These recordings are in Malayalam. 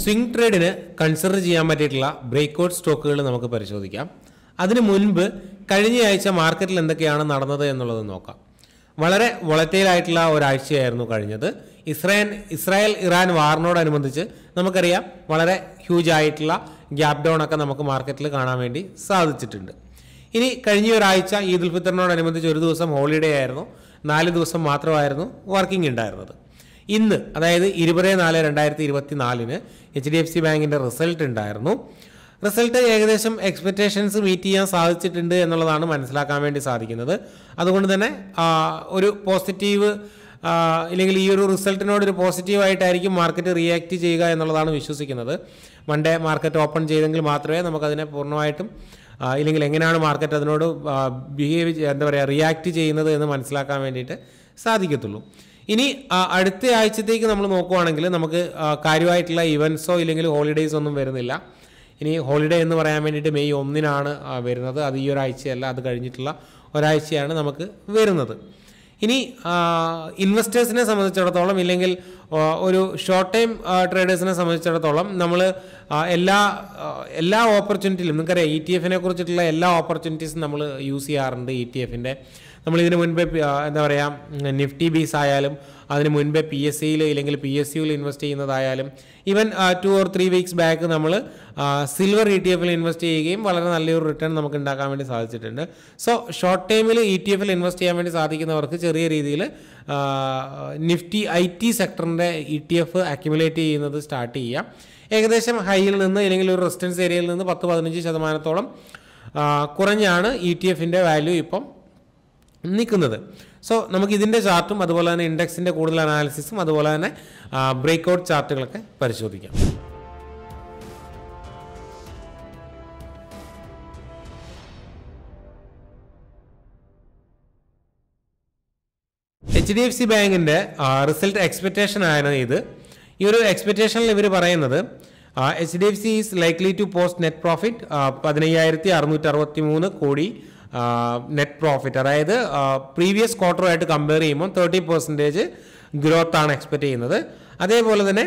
സ്വിംഗ് ട്രേഡിന് കൺസിഡർ ചെയ്യാൻ പറ്റിയിട്ടുള്ള ഔട്ട് സ്റ്റോക്കുകൾ നമുക്ക് പരിശോധിക്കാം അതിന് മുൻപ് കഴിഞ്ഞയാഴ്ച മാർക്കറ്റിൽ എന്തൊക്കെയാണ് നടന്നത് എന്നുള്ളത് നോക്കാം വളരെ വളറ്റയിലായിട്ടുള്ള ഒരാഴ്ചയായിരുന്നു കഴിഞ്ഞത് ഇസ്രായേൽ ഇസ്രായേൽ ഇറാൻ വാറിനോടനുബന്ധിച്ച് നമുക്കറിയാം വളരെ ഹ്യൂജ് ആയിട്ടുള്ള ഗ്യാപ് ഡൗൺ ഒക്കെ നമുക്ക് മാർക്കറ്റിൽ കാണാൻ വേണ്ടി സാധിച്ചിട്ടുണ്ട് ഇനി കഴിഞ്ഞ ഒരാഴ്ച ഈദുൽ ഫിത്തറിനോടനുബന്ധിച്ച് ഒരു ദിവസം ഹോളിഡേ ആയിരുന്നു നാല് ദിവസം മാത്രമായിരുന്നു വർക്കിംഗ് ഉണ്ടായിരുന്നത് ഇന്ന് അതായത് ഇരുപത് നാല് രണ്ടായിരത്തി ഇരുപത്തി നാലിന് എച്ച് ഡി എഫ് സി ബാങ്കിൻ്റെ റിസൾട്ട് ഉണ്ടായിരുന്നു റിസൾട്ട് ഏകദേശം എക്സ്പെക്റ്റേഷൻസ് മീറ്റ് ചെയ്യാൻ സാധിച്ചിട്ടുണ്ട് എന്നുള്ളതാണ് മനസ്സിലാക്കാൻ വേണ്ടി സാധിക്കുന്നത് അതുകൊണ്ട് തന്നെ ഒരു പോസിറ്റീവ് ഇല്ലെങ്കിൽ ഈ ഒരു റിസൾട്ടിനോട് ഒരു പോസിറ്റീവായിട്ടായിരിക്കും മാർക്കറ്റ് റിയാക്ട് ചെയ്യുക എന്നുള്ളതാണ് വിശ്വസിക്കുന്നത് മൺഡേ മാർക്കറ്റ് ഓപ്പൺ ചെയ്തെങ്കിൽ മാത്രമേ നമുക്കതിനെ പൂർണ്ണമായിട്ടും ഇല്ലെങ്കിൽ എങ്ങനെയാണ് മാർക്കറ്റ് അതിനോട് ബിഹേവ് എന്താ പറയുക റിയാക്ട് ചെയ്യുന്നത് എന്ന് മനസ്സിലാക്കാൻ വേണ്ടിയിട്ട് സാധിക്കത്തുള്ളൂ ഇനി അടുത്ത ആഴ്ചത്തേക്ക് നമ്മൾ നോക്കുവാണെങ്കിൽ നമുക്ക് കാര്യമായിട്ടുള്ള ഇവൻസോ ഇല്ലെങ്കിൽ ഹോളിഡേയ്സ് ഒന്നും വരുന്നില്ല ഇനി ഹോളിഡേ എന്ന് പറയാൻ വേണ്ടിയിട്ട് മെയ് ഒന്നിനാണ് വരുന്നത് അത് ഈ ഒരാഴ്ചയല്ല അത് കഴിഞ്ഞിട്ടുള്ള ഒരാഴ്ചയാണ് നമുക്ക് വരുന്നത് ഇനി ഇൻവെസ്റ്റേഴ്സിനെ സംബന്ധിച്ചിടത്തോളം ഇല്ലെങ്കിൽ ഒരു ഷോർട്ട് ടൈം ട്രേഡേഴ്സിനെ സംബന്ധിച്ചിടത്തോളം നമ്മൾ എല്ലാ എല്ലാ ഓപ്പർച്യൂണിറ്റിയിലും നിങ്ങൾക്കറിയാം ഇ e ടി എഫിനെ കുറിച്ചിട്ടുള്ള എല്ലാ ഓപ്പർച്യൂണിറ്റീസും നമ്മൾ യൂസ് ചെയ്യാറുണ്ട് ഇ e ടി എഫിൻ്റെ നമ്മളിതിന് മുൻപേ എന്താ പറയുക നിഫ്റ്റി ബീസ് ആയാലും അതിന് മുൻപേ പി എസ് സിയിൽ ഇല്ലെങ്കിൽ പി എസ് സിയിൽ ഇൻവെസ്റ്റ് ചെയ്യുന്നതായാലും even two or three weeks back നമ്മൾ സിൽവർ ഇ ടി എഫിൽ ഇൻവെസ്റ്റ് ചെയ്യുകയും വളരെ നല്ലൊരു റിട്ടേൺ നമുക്ക് ഉണ്ടാക്കാൻ വേണ്ടി സാധിച്ചിട്ടുണ്ട് സോ ഷോർട്ട് ടൈമിൽ ഇ ടി എഫിൽ ഇൻവെസ്റ്റ് ചെയ്യാൻ വേണ്ടി സാധിക്കുന്നവർക്ക് ചെറിയ രീതിയിൽ നിഫ്റ്റി ഐ ടി സെക്ടറിൻ്റെ E e T F accumulate ചെയ്യുന്നത് സ്റ്റാർട്ട് ചെയ്യാം ഏകദേശം ഹൈയിൽ നിന്ന് അല്ലെങ്കിൽ ഒരു റെസിസ്റ്റൻസ് ഏരിയയിൽ നിന്ന് പത്ത് പതിനഞ്ച് ശതമാനത്തോളം കുറഞ്ഞാണ് ഇ ടി എഫിൻ്റെ വാല്യൂ ഇപ്പം നിൽക്കുന്നത് സോ നമുക്ക് ഇതിൻ്റെ ചാർട്ടും അതുപോലെ തന്നെ ഇൻഡെക്സിൻ്റെ കൂടുതൽ അനാലിസിസും അതുപോലെ തന്നെ ബ്രേക്ക് ഔട്ട് ചാർട്ടുകളൊക്കെ പരിശോധിക്കാം എച്ച് ഡി എഫ് സി ബാങ്കിൻ്റെ റിസൾട്ട് എക്സ്പെക്റ്റേഷൻ ആണ് ഇത് ഈ ഒരു എക്സ്പെക്റ്റേഷനിൽ ഇവർ പറയുന്നത് H D F C is likely to post net profit പതിനയ്യായിരത്തി അറുന്നൂറ്റി അറുപത്തി മൂന്ന് കോടി നെറ്റ് പ്രോഫിറ്റ് അതായത് പ്രീവിയസ് ക്വാർട്ടറുമായിട്ട് കമ്പയർ ചെയ്യുമ്പോൾ തേർട്ടി പെർസെൻറ്റേജ് ഗ്രോത്ത് ആണ് എക്സ്പെക്റ്റ് ചെയ്യുന്നത് അതേപോലെ തന്നെ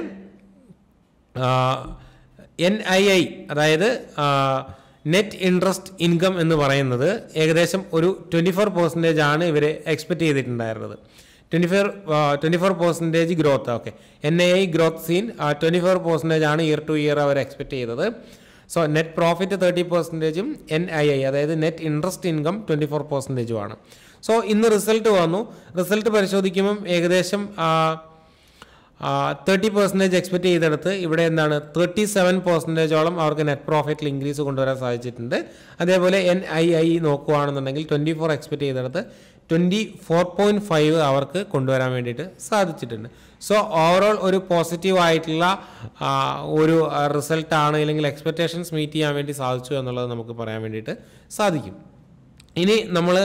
എൻ ഐ ഐ അതായത് നെറ്റ് ഇൻട്രസ്റ്റ് ഇൻകം എന്ന് പറയുന്നത് ഏകദേശം ഒരു ട്വൻറ്റി ഫോർ പെർസെൻറ്റേജ് ആണ് ഇവർ എക്സ്പെക്റ്റ് ചെയ്തിട്ടുണ്ടായിരുന്നത് twenty four twenty four percentage growth okay N I I growth seen twenty four percentage ആണ് ഇയർ ടു ഇയർ അവർ എക്സ്പെക്റ്റ് ചെയ്തത് സോ നെറ്റ് പ്രോഫിറ്റ് തേർട്ടി പെർസെൻറ്റേജും എൻ ഐ ഐ അതായത് net interest income twenty four പെർസെൻറ്റേജും ആണ് സോ ഇന്ന് റിസൾട്ട് വന്നു റിസൾട്ട് പരിശോധിക്കുമ്പം ഏകദേശം തേർട്ടി പെർസെൻറ്റേജ് എക്സ്പെക്ട് ചെയ്തെടുത്ത് ഇവിടെ എന്താണ് തേർട്ടി സെവൻ പെർസെൻറ്റേജോളം അവർക്ക് നെറ്റ് പ്രോഫിറ്റിൽ ഇൻക്രീസ് കൊണ്ടുവരാൻ സാധിച്ചിട്ടുണ്ട് അതേപോലെ എൻ ഐ ഐ നോക്കുകയാണെന്നുണ്ടെങ്കിൽ ട്വൻറ്റി ഫോർ എക്സ്പെക്ട് ചെയ്തെടുത്ത് ട്വൻറ്റി ഫോർ പോയിൻറ്റ് ഫൈവ് അവർക്ക് കൊണ്ടുവരാൻ വേണ്ടിയിട്ട് സാധിച്ചിട്ടുണ്ട് സോ ഓവറോൾ ഒരു പോസിറ്റീവ് ആയിട്ടുള്ള ഒരു റിസൾട്ടാണ് അല്ലെങ്കിൽ എക്സ്പെക്റ്റേഷൻസ് മീറ്റ് ചെയ്യാൻ വേണ്ടി സാധിച്ചു എന്നുള്ളത് നമുക്ക് പറയാൻ വേണ്ടിയിട്ട് സാധിക്കും ഇനി നമ്മൾ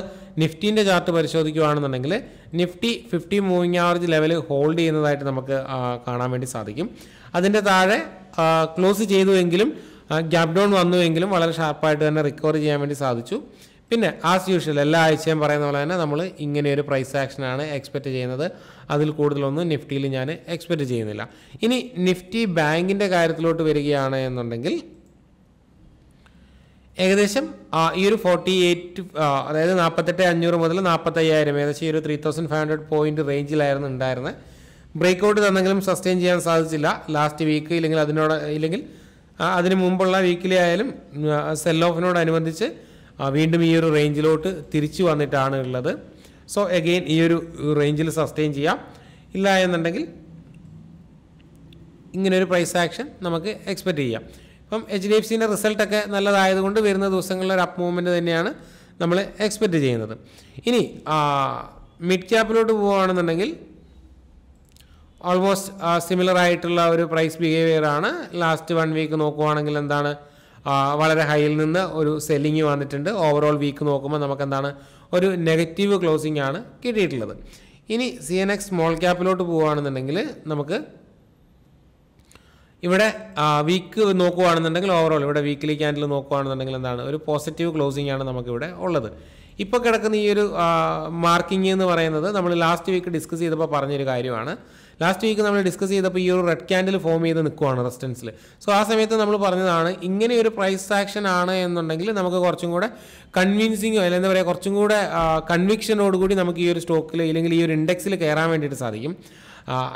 നിഫ്റ്റിൻ്റെ ചാർട്ട് പരിശോധിക്കുകയാണെന്നുണ്ടെങ്കിൽ Nifty fifty moving average level hold ചെയ്യുന്നതായിട്ട് നമുക്ക് കാണാൻ വേണ്ടി സാധിക്കും അതിൻ്റെ താഴെ ക്ലോസ് ചെയ്തുവെങ്കിലും ഗ്യാപ് ഡൗൺ വന്നുവെങ്കിലും വളരെ ഷാർപ്പായിട്ട് തന്നെ റിക്കവർ ചെയ്യാൻ വേണ്ടി സാധിച്ചു പിന്നെ ആസ് യൂഷ്വൽ എല്ലാ ആഴ്ചയും പറയുന്ന പോലെ തന്നെ നമ്മൾ ഇങ്ങനെയൊരു പ്രൈസ് ആക്ഷനാണ് എക്സ്പെക്റ്റ് ചെയ്യുന്നത് അതിൽ കൂടുതലൊന്നും നിഫ്റ്റിയിൽ ഞാൻ എക്സ്പെക്റ്റ് ചെയ്യുന്നില്ല ഇനി നിഫ്റ്റി ബാങ്കിൻ്റെ കാര്യത്തിലോട്ട് വരികയാണ് എന്നുണ്ടെങ്കിൽ ഏകദേശം ഈ ഒരു ഫോർട്ടി എയ്റ്റ് അതായത് നാൽപ്പത്തെട്ട് അഞ്ഞൂറ് മുതൽ നാൽപ്പത്തയ്യായിരം ഏകദേശം ഈ ഒരു three thousand five hundred point റേഞ്ചിലായിരുന്നു ഉണ്ടായിരുന്നത് ബ്രേക്ക് ഔട്ട് തന്നെങ്കിലും സസ്റ്റെയിൻ ചെയ്യാൻ സാധിച്ചില്ല ലാസ്റ്റ് വീക്ക് ഇല്ലെങ്കിൽ അതിനോട് ഇല്ലെങ്കിൽ അതിന് മുമ്പുള്ള വീക്കിലി ആയാലും സെൽ അനുബന്ധിച്ച് വീണ്ടും ഈ ഒരു റേഞ്ചിലോട്ട് തിരിച്ചു വന്നിട്ടാണ് ഉള്ളത് സോ എഗെയിൻ ഈ ഒരു റേഞ്ചിൽ സസ്റ്റെയിൻ ചെയ്യാം ഇല്ല എന്നുണ്ടെങ്കിൽ ഇങ്ങനൊരു പ്രൈസ് ആക്ഷൻ നമുക്ക് എക്സ്പെക്റ്റ് ചെയ്യാം ഇപ്പം എച്ച് ഡി എഫ് സിൻ്റെ റിസൾട്ടൊക്കെ നല്ലതായതുകൊണ്ട് വരുന്ന ദിവസങ്ങളിൽ ഒരു അപ്പ് മൂവ്മെൻറ്റ് തന്നെയാണ് നമ്മൾ എക്സ്പെക്റ്റ് ചെയ്യുന്നത് ഇനി മിഡ് ക്യാപ്പിലോട്ട് പോവുകയാണെന്നുണ്ടെങ്കിൽ ഓൾമോസ്റ്റ് സിമിലർ ആയിട്ടുള്ള ഒരു പ്രൈസ് ബിഹേവിയർ ആണ് ലാസ്റ്റ് വൺ വീക്ക് നോക്കുവാണെങ്കിൽ എന്താണ് വളരെ ഹൈയിൽ നിന്ന് ഒരു സെല്ലിങ് വന്നിട്ടുണ്ട് ഓവറോൾ വീക്ക് നോക്കുമ്പോൾ നമുക്കെന്താണ് ഒരു നെഗറ്റീവ് ക്ലോസിംഗ് ആണ് കിട്ടിയിട്ടുള്ളത് ഇനി സി എൻ എക്സ് സ്മോൾ ക്യാപ്പിലോട്ട് പോവുകയാണെന്നുണ്ടെങ്കിൽ നമുക്ക് ഇവിടെ വീക്ക് നോക്കുകയാണെന്നുണ്ടെങ്കിൽ ഓവറോൾ ഇവിടെ വീക്കിലി ക്യാൻഡിൽ നോക്കുകയാണെന്നുണ്ടെങ്കിൽ എന്താണ് ഒരു പോസിറ്റീവ് ക്ലോസിംഗ് ആണ് നമുക്കിവിടെ ഉള്ളത് ഇപ്പോൾ കിടക്കുന്ന ഈ ഒരു മാർക്കിംഗ് എന്ന് പറയുന്നത് നമ്മൾ ലാസ്റ്റ് വീക്ക് ഡിസ്കസ് ചെയ്തപ്പോൾ പറഞ്ഞൊരു കാര്യമാണ് ലാസ്റ്റ് വീക്ക് നമ്മൾ ഡിസ്കസ് ചെയ്തപ്പോൾ ഈ ഒരു റെഡ് ക്യാൻഡിൽ ഫോം ചെയ്ത് നിൽക്കുവാണ് റെസ്റ്റൻസിൽ സോ ആ സമയത്ത് നമ്മൾ പറഞ്ഞതാണ് ഇങ്ങനെ ഒരു പ്രൈസ് ആക്ഷൻ ആണ് എന്നുണ്ടെങ്കിൽ നമുക്ക് കുറച്ചും കൂടെ കൺവിൻസിങ് അല്ലെങ്കിൽ എന്താ പറയുക കുറച്ചും കൂടെ കൂടി നമുക്ക് ഈ ഒരു സ്റ്റോക്കിൽ ഇല്ലെങ്കിൽ ഈ ഒരു ഇൻഡെക്സിൽ കയറാൻ വേണ്ടിയിട്ട് സാധിക്കും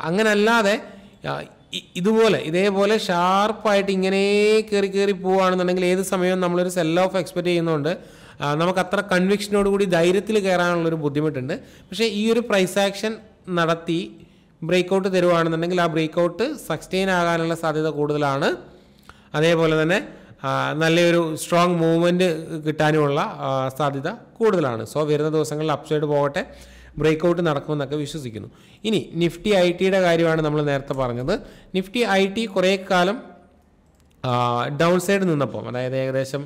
അങ്ങനല്ലാതെ ഇതുപോലെ ഇതേപോലെ ഷാർപ്പായിട്ട് ഇങ്ങനെ കയറി കയറി പോവുകയാണെന്നുണ്ടെങ്കിൽ ഏത് സമയവും നമ്മളൊരു സെൽ ഓഫ് എക്സ്പെക്റ്റ് ചെയ്യുന്നതുകൊണ്ട് നമുക്ക് അത്ര കൺവിക്ഷനോടുകൂടി ധൈര്യത്തിൽ കയറാനുള്ളൊരു ബുദ്ധിമുട്ടുണ്ട് പക്ഷേ ഈ ഒരു പ്രൈസ് ആക്ഷൻ നടത്തി ബ്രേക്ക് ഔട്ട് തരുവാണെന്നുണ്ടെങ്കിൽ ആ ബ്രേക്ക് ഔട്ട് സസ്റ്റെയിൻ ആകാനുള്ള സാധ്യത കൂടുതലാണ് അതേപോലെ തന്നെ നല്ലൊരു സ്ട്രോങ് മൂവ്മെൻറ്റ് കിട്ടാനുമുള്ള സാധ്യത കൂടുതലാണ് സോ വരുന്ന ദിവസങ്ങളിൽ അപ്സൈഡ് പോകട്ടെ ബ്രേക്ക് ഔട്ട് നടക്കുമെന്നൊക്കെ വിശ്വസിക്കുന്നു ഇനി നിഫ്റ്റി ഐ ടിയുടെ കാര്യമാണ് നമ്മൾ നേരത്തെ പറഞ്ഞത് നിഫ്റ്റി ഐ ടി കുറേ കാലം ഡൗൺ സൈഡ് നിന്നപ്പം അതായത് ഏകദേശം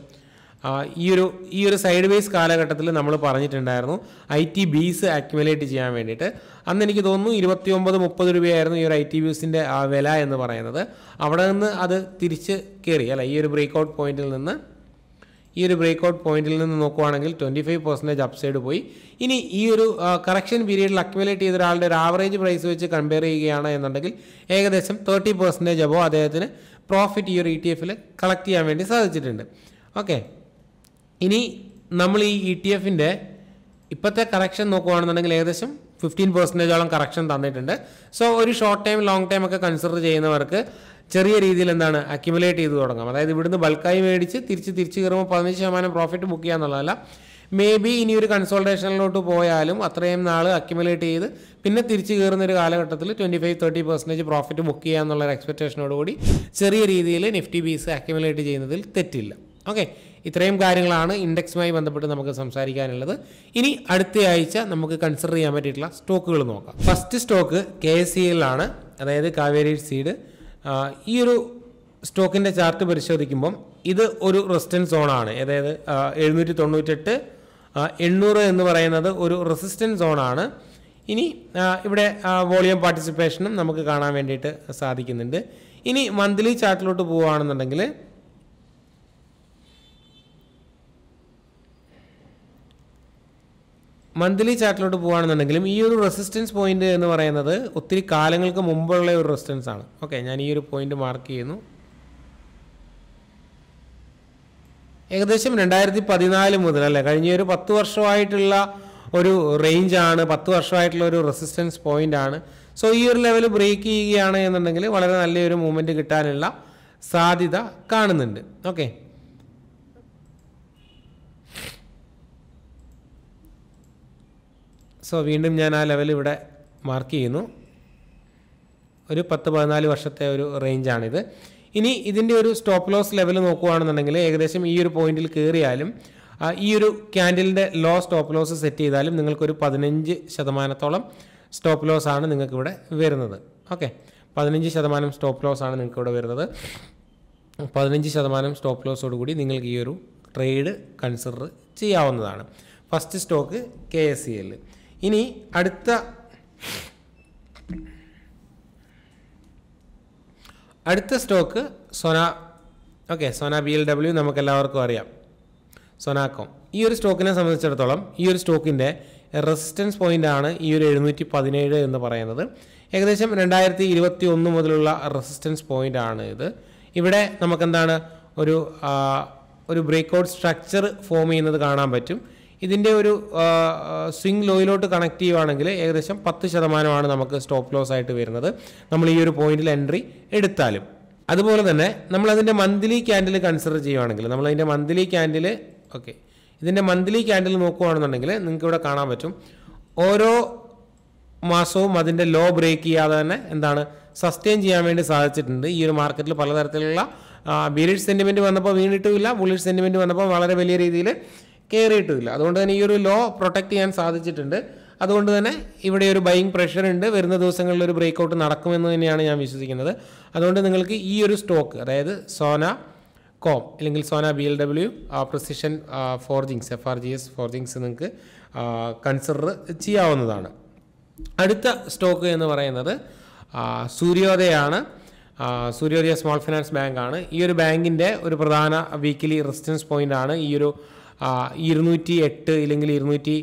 ഈ ഒരു ഈ ഒരു സൈഡ് വേസ് കാലഘട്ടത്തിൽ നമ്മൾ പറഞ്ഞിട്ടുണ്ടായിരുന്നു ഐ ടി ബീസ് അക്യുമുലേറ്റ് ചെയ്യാൻ വേണ്ടിയിട്ട് അന്ന് എനിക്ക് തോന്നുന്നു ഇരുപത്തി ഒമ്പത് മുപ്പത് രൂപയായിരുന്നു ഈ ഒരു ഐ ടി ബീസിൻ്റെ വില എന്ന് പറയുന്നത് അവിടെ നിന്ന് അത് തിരിച്ച് കയറി അല്ല ഈ ഒരു ബ്രേക്ക് ഔട്ട് പോയിന്റിൽ നിന്ന് ഈ ഒരു ബ്രേക്ക് ഔട്ട് പോയിന്റിൽ നിന്ന് നോക്കുവാണെങ്കിൽ ട്വൻറ്റി ഫൈവ് പെർസെൻറ്റേജ് അപ്സൈഡ് പോയി ഇനി ഈ ഒരു കറക്ഷൻ പീരീഡിൽ അക്യുമുലേറ്റ് ചെയ്ത ഒരാളുടെ ഒരു ആവറേജ് പ്രൈസ് വെച്ച് കമ്പയർ ചെയ്യുകയാണ് എന്നുണ്ടെങ്കിൽ ഏകദേശം തേർട്ടി പെർസെൻറ്റേജ് അബോ അദ്ദേഹത്തിന് പ്രോഫിറ്റ് ഈ ഒരു ഇ ടി എഫിൽ കളക്ട് ചെയ്യാൻ വേണ്ടി സാധിച്ചിട്ടുണ്ട് ഓക്കെ ഇനി നമ്മൾ ഈ ഇ e ടി എഫിൻ്റെ ഇപ്പോഴത്തെ കറക്ഷൻ നോക്കുകയാണെന്നുണ്ടെങ്കിൽ ഏകദേശം ഫിഫ്റ്റീൻ പെർസെൻറ്റേജോളം കറക്ഷൻ തന്നിട്ടുണ്ട് സോ ഒരു ഷോർട്ട് ടൈം ലോങ് ടൈം ഒക്കെ കൺസിഡർ ചെയ്യുന്നവർക്ക് ചെറിയ രീതിയിൽ എന്താണ് അക്യുമുലേറ്റ് ചെയ്ത് തുടങ്ങാം അതായത് ഇവിടുന്ന് ബൾക്കായി മേടിച്ച് തിരിച്ച് തിരിച്ച് കയറുമ്പോൾ പതിനഞ്ച് ശതമാനം പ്രോഫിറ്റ് ബുക്ക് ചെയ്യുക എന്നുള്ളതല്ല മേ ബി ഇനി ഒരു കൺസോൾട്ടേഷനിലോട്ട് പോയാലും അത്രയും നാൾ അക്യുമുലേറ്റ് ചെയ്ത് പിന്നെ തിരിച്ചു കയറുന്ന ഒരു കാലഘട്ടത്തിൽ twenty five thirty percentage profit book ചെയ്യുക ഒരു എക്സ്പെക്റ്റേഷനോടുകൂടി ചെറിയ രീതിയിൽ നിഫ്റ്റി ബീസ് അക്യുമുലേറ്റ് ചെയ്യുന്നതിൽ തെറ്റില്ല ഓക്കെ ഇത്രയും കാര്യങ്ങളാണ് ഇൻഡെക്സുമായി ബന്ധപ്പെട്ട് നമുക്ക് സംസാരിക്കാനുള്ളത് ഇനി അടുത്ത ആഴ്ച നമുക്ക് കൺസിഡർ ചെയ്യാൻ പറ്റിയിട്ടുള്ള സ്റ്റോക്കുകൾ നോക്കാം first stock K S C എല്ലാണ് അതായത് കാവേരി സീഡ് ഈ ഒരു സ്റ്റോക്കിൻ്റെ ചാർട്ട് പരിശോധിക്കുമ്പം ഇത് ഒരു റെസിസ്റ്റൻസ് സോണാണ് അതായത് എഴുന്നൂറ്റി തൊണ്ണൂറ്റെട്ട് എണ്ണൂറ് എന്ന് പറയുന്നത് ഒരു റെസിസ്റ്റൻസ് സോണാണ് ഇനി ഇവിടെ വോളിയം പാർട്ടിസിപ്പേഷനും നമുക്ക് കാണാൻ വേണ്ടിയിട്ട് സാധിക്കുന്നുണ്ട് ഇനി മന്ത്ലി ചാർട്ടിലോട്ട് പോവുകയാണെന്നുണ്ടെങ്കിൽ മന്ത്ലി ചാർട്ടിലോട്ട് പോകുകയാണെന്നുണ്ടെങ്കിലും ഈ ഒരു റെസിസ്റ്റൻസ് പോയിന്റ് എന്ന് പറയുന്നത് ഒത്തിരി കാലങ്ങൾക്ക് മുമ്പുള്ള ഒരു റെസിസ്റ്റൻസ് ആണ് ഓക്കെ ഞാൻ ഈ ഒരു പോയിന്റ് മാർക്ക് ചെയ്യുന്നു ഏകദേശം രണ്ടായിരത്തി പതിനാല് മുതൽ അല്ലേ കഴിഞ്ഞ ഒരു പത്ത് വർഷമായിട്ടുള്ള ഒരു റേഞ്ചാണ് പത്ത് വർഷമായിട്ടുള്ള ഒരു റെസിസ്റ്റൻസ് പോയിന്റ് ആണ് സോ ഈ ഒരു ലെവൽ ബ്രേക്ക് ചെയ്യുകയാണ് എന്നുണ്ടെങ്കിൽ വളരെ നല്ലൊരു മൂവ്മെന്റ് കിട്ടാനുള്ള സാധ്യത കാണുന്നുണ്ട് ഓക്കെ സോ വീണ്ടും ഞാൻ ആ ലെവൽ ഇവിടെ മാർക്ക് ചെയ്യുന്നു ഒരു പത്ത് പതിനാല് വർഷത്തെ ഒരു റേഞ്ചാണിത് ഇനി ഇതിൻ്റെ ഒരു സ്റ്റോപ്പ് ലോസ് ലെവൽ നോക്കുകയാണെന്നുണ്ടെങ്കിൽ ഏകദേശം ഈ ഒരു പോയിന്റിൽ കയറിയാലും ഈ ഒരു ക്യാൻഡിലിൻ്റെ ലോ സ്റ്റോപ്പ് ലോസ് സെറ്റ് ചെയ്താലും നിങ്ങൾക്കൊരു പതിനഞ്ച് ശതമാനത്തോളം സ്റ്റോപ്പ് ലോസ് ആണ് നിങ്ങൾക്കിവിടെ വരുന്നത് ഓക്കെ പതിനഞ്ച് ശതമാനം സ്റ്റോപ്പ് ലോസ് ആണ് നിങ്ങൾക്കിവിടെ വരുന്നത് പതിനഞ്ച് ശതമാനം സ്റ്റോപ്പ് ലോസോടുകൂടി നിങ്ങൾക്ക് ഈ ഒരു ട്രേഡ് കൺസിഡർ ചെയ്യാവുന്നതാണ് first stock K S C L ഇനി അടുത്ത അടുത്ത stock Sona okay Sona B L W നമുക്കെല്ലാവർക്കും അറിയാം സൊനാക്കോം ഈ ഒരു സ്റ്റോക്കിനെ സംബന്ധിച്ചിടത്തോളം ഈ ഒരു സ്റ്റോക്കിൻ്റെ റെസിസ്റ്റൻസ് പോയിൻ്റ് ആണ് ഈ ഒരു എഴുന്നൂറ്റി പതിനേഴ് എന്ന് പറയുന്നത് ഏകദേശം രണ്ടായിരത്തി ഇരുപത്തി ഒന്ന് മുതലുള്ള റെസിസ്റ്റൻസ് പോയിൻ്റ് ആണ് ഇത് ഇവിടെ നമുക്കെന്താണ് ഒരു ഒരു ബ്രേക്ക് ഔട്ട് സ്ട്രക്ചർ ഫോം ചെയ്യുന്നത് കാണാൻ പറ്റും ഇതിൻ്റെ ഒരു സ്വിംഗ് ലോയിലോട്ട് കണക്ട് ചെയ്യുവാണെങ്കിൽ ഏകദേശം പത്ത് ശതമാനമാണ് നമുക്ക് സ്റ്റോപ്പ് ലോസ് ആയിട്ട് വരുന്നത് നമ്മൾ ഈ ഒരു പോയിന്റിൽ എൻട്രി എടുത്താലും അതുപോലെ തന്നെ നമ്മൾ അതിൻ്റെ മന്ത്ലി ക്യാൻഡിൽ കൺസിഡർ ചെയ്യുവാണെങ്കിൽ നമ്മൾ അതിൻ്റെ മന്ത്ലി ക്യാൻഡിൽ ഓക്കെ ഇതിൻ്റെ മന്ത്ലി ക്യാൻഡിൽ നോക്കുകയാണെന്നുണ്ടെങ്കിൽ നിങ്ങൾക്ക് ഇവിടെ കാണാൻ പറ്റും ഓരോ മാസവും അതിൻ്റെ ലോ ബ്രേക്ക് ചെയ്യാതെ തന്നെ എന്താണ് സസ്റ്റെയിൻ ചെയ്യാൻ വേണ്ടി സാധിച്ചിട്ടുണ്ട് ഈ ഒരു മാർക്കറ്റിൽ പലതരത്തിലുള്ള ബീരിഡ് സെൻറ്റിമെൻറ്റ് വന്നപ്പോൾ വീണിട്ടുമില്ല ബുള്ളിഷ് സെൻറ്റിമെൻറ്റ് വന്നപ്പോൾ വളരെ വലിയ രീതിയിൽ കയറിയിട്ടില്ല അതുകൊണ്ട് തന്നെ ഈ ഒരു ലോ പ്രൊട്ടക്റ്റ് ചെയ്യാൻ സാധിച്ചിട്ടുണ്ട് അതുകൊണ്ട് തന്നെ ഇവിടെ ഒരു ബൈങ് പ്രഷർ ഉണ്ട് വരുന്ന ദിവസങ്ങളിൽ ഒരു ഔട്ട് നടക്കുമെന്ന് തന്നെയാണ് ഞാൻ വിശ്വസിക്കുന്നത് അതുകൊണ്ട് നിങ്ങൾക്ക് ഈ ഒരു സ്റ്റോക്ക് അതായത് സോന കോം അല്ലെങ്കിൽ Sona B L W precision forgings F R G S forgings നിങ്ങൾക്ക് കൺസിഡർ ചെയ്യാവുന്നതാണ് അടുത്ത സ്റ്റോക്ക് എന്ന് പറയുന്നത് സൂര്യോദയാണ് സൂര്യോദയ സ്മോൾ ഫിനാൻസ് ബാങ്കാണ് ഈ ഒരു ബാങ്കിൻ്റെ ഒരു പ്രധാന വീക്കിലി റെസിസ്റ്റൻസ് പോയിൻ്റാണ് ഈ ഒരു ഇരുന്നൂറ്റി എട്ട് ഇല്ലെങ്കിൽ ഇരുന്നൂറ്റി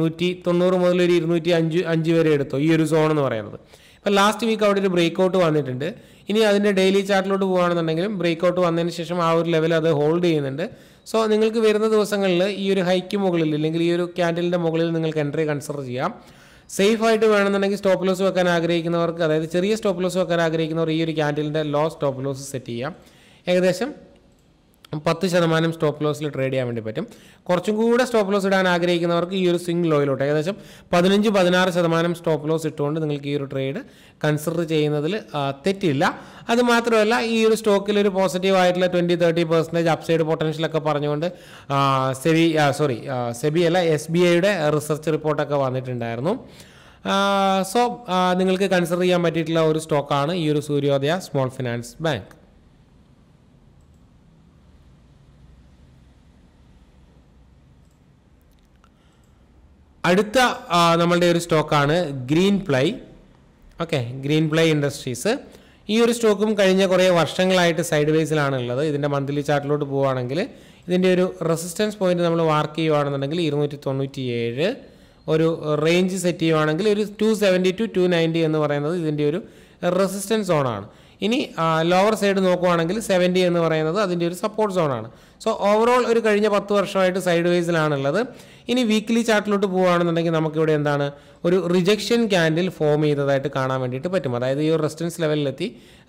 നൂറ്റി തൊണ്ണൂറ് മുതൽ ഒരു ഇരുന്നൂറ്റി അഞ്ച് അഞ്ച് വരെ എടുത്തോ ഈ ഒരു സോൺ എന്ന് പറയുന്നത് ഇപ്പം ലാസ്റ്റ് വീക്ക് അവിടെ ഒരു ബ്രേക്ക് ഔട്ട് വന്നിട്ടുണ്ട് ഇനി അതിൻ്റെ ഡെയിലി ചാർട്ടിലോട്ട് പോകുകയാണെന്നുണ്ടെങ്കിലും ബ്രേക്ക് ഔട്ട് വന്നതിന് ശേഷം ആ ഒരു ലെവൽ അത് ഹോൾഡ് ചെയ്യുന്നുണ്ട് സോ നിങ്ങൾക്ക് വരുന്ന ദിവസങ്ങളിൽ ഈ ഒരു ഹൈക്ക് മുകളിൽ അല്ലെങ്കിൽ ഈ ഒരു ക്യാൻഡലിൻ്റെ മുകളിൽ നിങ്ങൾക്ക് എൻട്രി കൺസിഡർ ചെയ്യാം സേഫ് ആയിട്ട് വേണമെന്നുണ്ടെങ്കിൽ സ്റ്റോപ്പ് ലോസ് വെക്കാൻ ആഗ്രഹിക്കുന്നവർക്ക് അതായത് ചെറിയ സ്റ്റോപ്പ് ലോസ് വെക്കാൻ ആഗ്രഹിക്കുന്നവർ ഈ ഒരു ക്യാൻഡലിൻ്റെ ലോ സ്റ്റോപ്പ് ലോസ് സെറ്റ് ചെയ്യാം ഏകദേശം പത്ത് ശതമാനം സ്റ്റോപ്പ് ലോസിൽ ട്രേഡ് ചെയ്യാൻ വേണ്ടി പറ്റും കുറച്ചും കൂടെ സ്റ്റോപ്പ് ലോസ് ഇടാൻ ആഗ്രഹിക്കുന്നവർക്ക് ഈ ഒരു സ്വിംഗ് ലോയിലോട്ട് ഏകദേശം പതിനഞ്ച് പതിനാറ് ശതമാനം സ്റ്റോപ്പ് ലോസ് ഇട്ടുകൊണ്ട് നിങ്ങൾക്ക് ഈ ഒരു ട്രേഡ് കൺസിഡർ ചെയ്യുന്നതിൽ തെറ്റില്ല അതുമാത്രമല്ല ഈ ഒരു സ്റ്റോക്കിൽ ഒരു പോസിറ്റീവ് ആയിട്ടുള്ള ട്വൻറ്റി തേർട്ടി പെർസെൻറ്റേജ് അപ്സൈഡ് പൊട്ടൻഷ്യലൊക്കെ പറഞ്ഞുകൊണ്ട് സെബി സോറി സെബി അല്ല എസ് ബി ഐയുടെ റിസർച്ച് റിപ്പോർട്ടൊക്കെ വന്നിട്ടുണ്ടായിരുന്നു സോ നിങ്ങൾക്ക് കൺസിഡർ ചെയ്യാൻ പറ്റിയിട്ടുള്ള ഒരു സ്റ്റോക്കാണ് ഈ ഒരു സൂര്യോദയ സ്മോൾ ഫിനാൻസ് ബാങ്ക് അടുത്ത നമ്മളുടെ ഒരു സ്റ്റോക്കാണ് green ply okay green ply industries ഈ ഒരു സ്റ്റോക്കും കഴിഞ്ഞ കുറേ വർഷങ്ങളായിട്ട് സൈഡ് വേസിലാണ് ഉള്ളത് ഇതിൻ്റെ മന്ത്ലി ചാർട്ടിലോട്ട് പോവുകയാണെങ്കിൽ ഇതിൻ്റെ ഒരു റെസിസ്റ്റൻസ് പോയിന്റ് നമ്മൾ മാർക്ക് ചെയ്യുകയാണെന്നുണ്ടെങ്കിൽ ഇരുന്നൂറ്റി തൊണ്ണൂറ്റി ഏഴ് ഒരു റേഞ്ച് സെറ്റ് ചെയ്യുവാണെങ്കിൽ ഒരു two seventy two two ninety എന്ന് പറയുന്നത് ഇതിൻ്റെ ഒരു റെസിസ്റ്റൻസ് സോണാണ് ഇനി ലോവർ സൈഡ് നോക്കുവാണെങ്കിൽ സെവൻറ്റി എന്ന് പറയുന്നത് അതിൻ്റെ ഒരു സപ്പോർട്ട് സോണാണ് സോ ഓവറോൾ ഒരു കഴിഞ്ഞ പത്ത് വർഷമായിട്ട് സൈഡ് വൈസിലാണുള്ളത് ഇനി വീക്ക്ലി ചാർട്ടിലോട്ട് പോകുകയാണെന്നുണ്ടെങ്കിൽ നമുക്കിവിടെ എന്താണ് ഒരു റിജക്ഷൻ ക്യാൻഡിൽ ഫോം ചെയ്തതായിട്ട് കാണാൻ വേണ്ടിയിട്ട് പറ്റും അതായത് ഈ ഒരു റെസിസ്റ്റൻസ് ലെവലിലെത്തി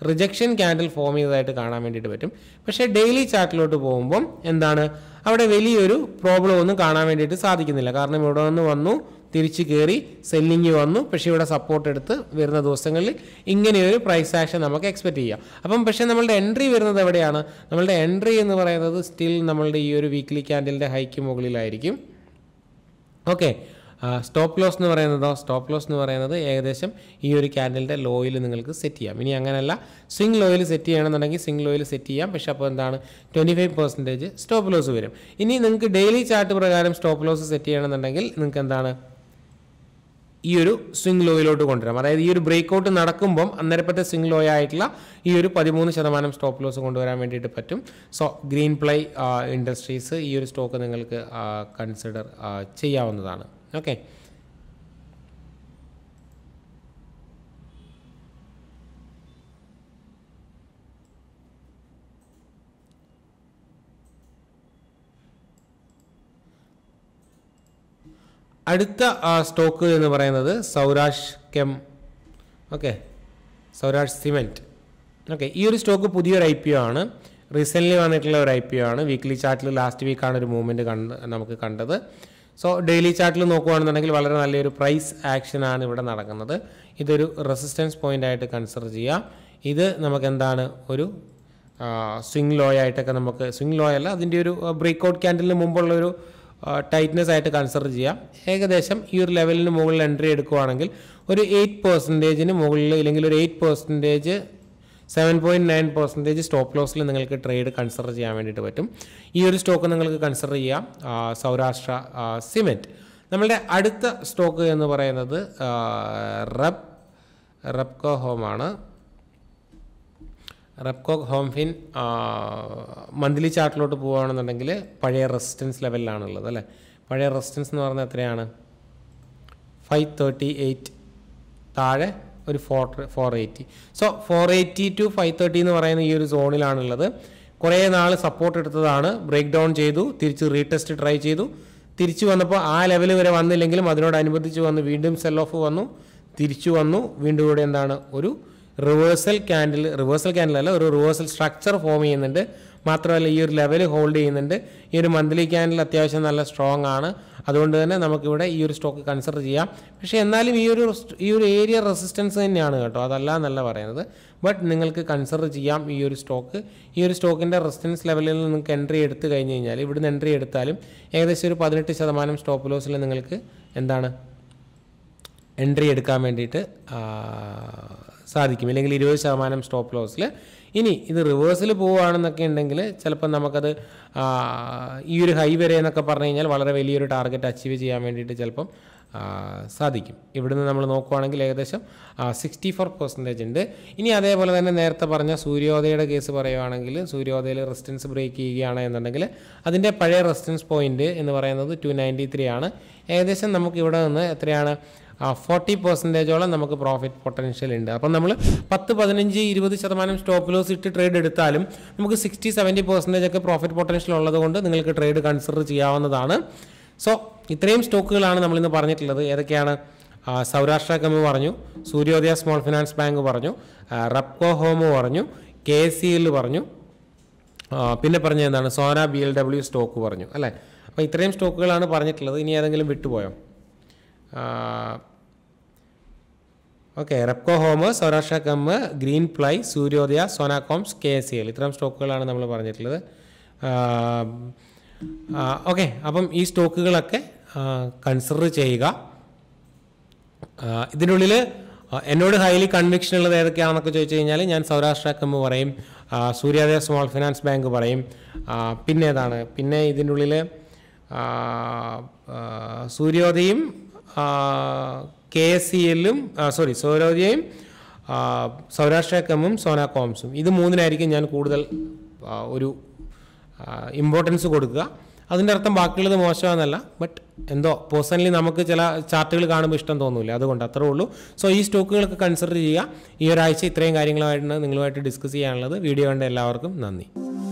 റിജക്ഷൻ ക്യാൻഡിൽ ഫോം ചെയ്തതായിട്ട് കാണാൻ വേണ്ടിയിട്ട് പറ്റും പക്ഷേ ഡെയിലി ചാർട്ടിലോട്ട് പോകുമ്പം എന്താണ് അവിടെ വലിയൊരു പ്രോബ്ലം ഒന്നും കാണാൻ വേണ്ടിയിട്ട് സാധിക്കുന്നില്ല കാരണം ഇവിടെ നിന്ന് വന്നു തിരിച്ചു കയറി സെല്ലിങ് വന്നു പക്ഷേ ഇവിടെ സപ്പോർട്ട് എടുത്ത് വരുന്ന ദിവസങ്ങളിൽ ഇങ്ങനെയൊരു പ്രൈസ് ആക്ഷൻ നമുക്ക് എക്സ്പെക്റ്റ് ചെയ്യാം അപ്പം പക്ഷേ നമ്മളുടെ എൻട്രി വരുന്നത് എവിടെയാണ് നമ്മളുടെ എൻട്രി എന്ന് പറയുന്നത് സ്റ്റിൽ നമ്മളുടെ ഈ ഒരു വീക്ക്ലി ക്യാൻഡിലിൻ്റെ ഹൈക്ക് മുകളിലായിരിക്കും ഓക്കെ സ്റ്റോപ്പ് ലോസ് എന്ന് പറയുന്നതോ സ്റ്റോപ്പ് ലോസ് എന്ന് പറയുന്നത് ഏകദേശം ഈ ഒരു ക്യാൻഡലിൻ്റെ ലോയിൽ നിങ്ങൾക്ക് സെറ്റ് ചെയ്യാം ഇനി അങ്ങനെയല്ല സ്വിംഗ് ലോയിൽ സെറ്റ് ചെയ്യണമെന്നുണ്ടെങ്കിൽ സ്വിംഗ് ലോയിൽ സെറ്റ് ചെയ്യാം പക്ഷേ അപ്പോൾ എന്താണ് twenty five percentage stop loss വരും ഇനി നിങ്ങൾക്ക് ഡെയിലി ചാർട്ട് പ്രകാരം സ്റ്റോപ്പ് ലോസ് സെറ്റ് ചെയ്യണമെന്നുണ്ടെങ്കിൽ നിങ്ങൾക്ക് എന്താണ് ഈ ഒരു സ്വിംഗ് ലോയിലോട്ട് കൊണ്ടുവരാം അതായത് ഈ ഒരു ബ്രേക്ക് ഔട്ട് നടക്കുമ്പം അന്നേരപ്പറ്റ സ്വിംഗ് ലോ ആയിട്ടുള്ള ഈ ഒരു പതിമൂന്ന് ശതമാനം സ്റ്റോപ്പ് ലോസ് കൊണ്ടുവരാൻ വേണ്ടിയിട്ട് പറ്റും സോ ഗ്രീൻ പ്ലൈ ഇൻഡസ്ട്രീസ് ഈ ഒരു സ്റ്റോക്ക് നിങ്ങൾക്ക് കൺസിഡർ ചെയ്യാവുന്നതാണ് ഓക്കെ അടുത്ത സ്റ്റോക്ക് എന്ന് പറയുന്നത് സൗരാഷ് കെം ഓക്കെ സൗരാഷ് സിമെൻറ്റ് ഓക്കെ ഈ ഒരു സ്റ്റോക്ക് പുതിയൊരു ഐ പി ഒ ആണ് റീസെൻ്റ്ലി വന്നിട്ടുള്ള ഒരു ഐ പി ഒ ആണ് വീക്ക്ലി ചാർട്ടിൽ ലാസ്റ്റ് വീക്കാണ് ഒരു മൂവ്മെൻറ്റ് കണ്ട് നമുക്ക് കണ്ടത് സോ ഡെയിലി ചാർട്ടിൽ നോക്കുകയാണെന്നുണ്ടെങ്കിൽ വളരെ നല്ലൊരു പ്രൈസ് ആക്ഷനാണ് ഇവിടെ നടക്കുന്നത് ഇതൊരു റെസിസ്റ്റൻസ് പോയിൻ്റ് ആയിട്ട് കൺസിഡർ ചെയ്യാം ഇത് നമുക്ക് എന്താണ് ഒരു സ്വിങ് ലോ ആയിട്ടൊക്കെ നമുക്ക് സ്വിങ് ലോയല്ല അതിൻ്റെ ഒരു ബ്രേക്ക് ഔട്ട് ക്യാൻഡലിന് മുമ്പുള്ളൊരു ടൈറ്റ്നസ് ആയിട്ട് കൺസിഡർ ചെയ്യാം ഏകദേശം ഈ ഒരു ലെവലിന് മുകളിൽ എൻട്രി എടുക്കുവാണെങ്കിൽ ഒരു എയ്റ്റ് പെർസെൻറ്റേജിന് മുകളിൽ ഇല്ലെങ്കിൽ ഒരു eight percentage seven point nine percentage stop ലോസിൽ നിങ്ങൾക്ക് ട്രേഡ് കൺസിഡർ ചെയ്യാൻ വേണ്ടിയിട്ട് പറ്റും ഈ ഒരു സ്റ്റോക്ക് നിങ്ങൾക്ക് കൺസിഡർ ചെയ്യാം സൗരാഷ്ട്ര സിമെൻറ്റ് നമ്മളുടെ അടുത്ത സ്റ്റോക്ക് എന്ന് പറയുന്നത് റബ് റബ്കോ ഹോമാണ് റെപ്കോ ഹോംഫിൻ മന്ത്ലി ചാർട്ടിലോട്ട് പോവുകയാണെന്നുണ്ടെങ്കിൽ പഴയ റെസിസ്റ്റൻസ് ലെവലിലാണുള്ളത് അല്ലേ പഴയ റെസിസ്റ്റൻസ് എന്ന് പറഞ്ഞാൽ എത്രയാണ് ഫൈവ് തേർട്ടി എയ്റ്റ് താഴെ ഒരു four four eighty so four eighty two five thirty എന്ന് പറയുന്ന ഈ ഒരു സോണിലാണുള്ളത് കുറേ നാൾ സപ്പോർട്ട് എടുത്തതാണ് ബ്രേക്ക് ഡൗൺ ചെയ്തു തിരിച്ച് റീടെസ്റ്റ് ട്രൈ ചെയ്തു തിരിച്ചു വന്നപ്പോൾ ആ ലെവൽ വരെ വന്നില്ലെങ്കിലും അതിനോടനുബന്ധിച്ച് വന്ന് വീണ്ടും സെൽ ഓഫ് വന്നു തിരിച്ചു വന്നു വീണ്ടും ഇവിടെ എന്താണ് ഒരു റിവേഴ്സൽ ക്യാൻഡിൽ റിവേഴ്സൽ ക്യാൻഡിൽ അല്ല ഒരു റിവേഴ്സൽ സ്ട്രക്ചർ ഫോം ചെയ്യുന്നുണ്ട് മാത്രമല്ല ഈ ഒരു ലെവൽ ഹോൾഡ് ചെയ്യുന്നുണ്ട് ഈ ഒരു മന്ത്ലി ക്യാൻഡിൽ അത്യാവശ്യം നല്ല സ്ട്രോങ് ആണ് അതുകൊണ്ട് തന്നെ നമുക്കിവിടെ ഈ ഒരു സ്റ്റോക്ക് കൺസിഡർ ചെയ്യാം പക്ഷേ എന്നാലും ഈ ഒരു ഈ ഒരു ഏരിയ റെസിസ്റ്റൻസ് തന്നെയാണ് കേട്ടോ അതല്ല എന്നല്ല പറയുന്നത് ബട്ട് നിങ്ങൾക്ക് കൺസിഡർ ചെയ്യാം ഈ ഒരു സ്റ്റോക്ക് ഈ ഒരു സ്റ്റോക്കിൻ്റെ റെസിസ്റ്റൻസ് ലെവലിൽ നിങ്ങൾക്ക് എൻട്രി എടുത്തു കഴിഞ്ഞ് കഴിഞ്ഞാൽ ഇവിടുന്ന് എൻട്രി എടുത്താലും ഏകദേശം ഒരു പതിനെട്ട് ശതമാനം സ്റ്റോപ്പ് ലോസിൽ നിങ്ങൾക്ക് എന്താണ് എൻട്രി എടുക്കാൻ വേണ്ടിയിട്ട് സാധിക്കും ഇല്ലെങ്കിൽ ഇരുപത് ശതമാനം സ്റ്റോപ്പ് ലോസിൽ ഇനി ഇത് റിവേഴ്സിൽ പോവുകയാണെന്നൊക്കെ ഉണ്ടെങ്കിൽ ചിലപ്പോൾ നമുക്കത് ഈ ഒരു ഹൈ വരെ എന്നൊക്കെ പറഞ്ഞു കഴിഞ്ഞാൽ വളരെ വലിയൊരു ടാർഗറ്റ് അച്ചീവ് ചെയ്യാൻ വേണ്ടിയിട്ട് ചിലപ്പം സാധിക്കും ഇവിടുന്ന് നമ്മൾ നോക്കുവാണെങ്കിൽ ഏകദേശം സിക്സ്റ്റി ഫോർ പെർസെൻറ്റേജ് ഉണ്ട് ഇനി അതേപോലെ തന്നെ നേരത്തെ പറഞ്ഞ സൂര്യോദയയുടെ കേസ് പറയുവാണെങ്കിൽ സൂര്യോദയയിൽ റെസിസ്റ്റൻസ് ബ്രേക്ക് ചെയ്യുകയാണ് എന്നുണ്ടെങ്കിൽ അതിൻ്റെ പഴയ റെസിസ്റ്റൻസ് പോയിൻറ്റ് എന്ന് പറയുന്നത് ടു നയൻറ്റി ത്രീ ആണ് ഏകദേശം നമുക്ക് ഇവിടെ നിന്ന് എത്രയാണ് ഫോർട്ടി പെർസെൻറ്റേജോളം നമുക്ക് പ്രോഫിറ്റ് പൊട്ടൻഷ്യൽ ഉണ്ട് അപ്പം നമ്മൾ പത്ത് പതിനഞ്ച് ഇരുപത് ശതമാനം സ്റ്റോപ്പ് ലോസ് ഇട്ട് ട്രേഡ് എടുത്താലും നമുക്ക് സിക്സ്റ്റി സെവൻറ്റി പെർസെൻറ്റേജ് ഒക്കെ പ്രോഫിറ്റ് പൊട്ടൻഷ്യൽ ഉള്ളതുകൊണ്ട് നിങ്ങൾക്ക് ട്രേഡ് കൺസിഡർ ചെയ്യാവുന്നതാണ് സോ ഇത്രയും സ്റ്റോക്കുകളാണ് നമ്മളിന്ന് പറഞ്ഞിട്ടുള്ളത് ഏതൊക്കെയാണ് സൗരാഷ്ട്ര കമ്പ് പറഞ്ഞു സൂര്യോദയ സ്മോൾ ഫിനാൻസ് ബാങ്ക് പറഞ്ഞു റെപ്കോ ഹോം പറഞ്ഞു കെ സി എൽ പറഞ്ഞു പിന്നെ പറഞ്ഞ എന്താണ് Sona B L W stock പറഞ്ഞു അല്ലേ അപ്പോൾ ഇത്രയും സ്റ്റോക്കുകളാണ് പറഞ്ഞിട്ടുള്ളത് ഇനി ഏതെങ്കിലും വിട്ടുപോയോ ഓക്കെ റെപ്കോ ഹോം സൗരാഷ്ട്ര കമ്മ് ഗ്രീൻ പ്ലൈ സൂര്യോദയ സോനാകോംസ് കെ എസ് സി എൽ ഇത്തരം സ്റ്റോക്കുകളാണ് നമ്മൾ പറഞ്ഞിട്ടുള്ളത് ഓക്കെ അപ്പം ഈ സ്റ്റോക്കുകളൊക്കെ കൺസിഡർ ചെയ്യുക ഇതിനുള്ളിൽ എന്നോട് ഹൈലി കൺവിക്ഷൻ ഉള്ളത് ഏതൊക്കെയാണെന്നൊക്കെ ചോദിച്ചു കഴിഞ്ഞാൽ ഞാൻ സൗരാഷ്ട്ര കമ്പ് പറയും സൂര്യോദയ സ്മോൾ ഫിനാൻസ് ബാങ്ക് പറയും പിന്നെ ഏതാണ് പിന്നെ ഇതിനുള്ളിൽ സൂര്യോദയം കെ എസ് സി എല്ലും സോറി സൗരോജയും സൗരാഷ്ട്ര കമ്മും സോന കോംസും ഇത് മൂന്നിനായിരിക്കും ഞാൻ കൂടുതൽ ഒരു ഇമ്പോർട്ടൻസ് കൊടുക്കുക അതിൻ്റെ അർത്ഥം ബാക്കിയുള്ളത് മോശമാണെന്നല്ല ബട്ട് എന്തോ പേഴ്സണലി നമുക്ക് ചില ചാർട്ടുകൾ കാണുമ്പോൾ ഇഷ്ടം തോന്നില്ല അതുകൊണ്ട് അത്രേ ഉള്ളൂ സോ ഈ സ്റ്റോക്കുകളൊക്കെ കൺസിഡർ ചെയ്യുക ഈ ഒരാഴ്ച ഇത്രയും കാര്യങ്ങളായിട്ടാണ് നിങ്ങളുമായിട്ട് ഡിസ്കസ് ചെയ്യാനുള്ളത് വീഡിയോ കണ്ട എല്ലാവർക്കും നന്ദി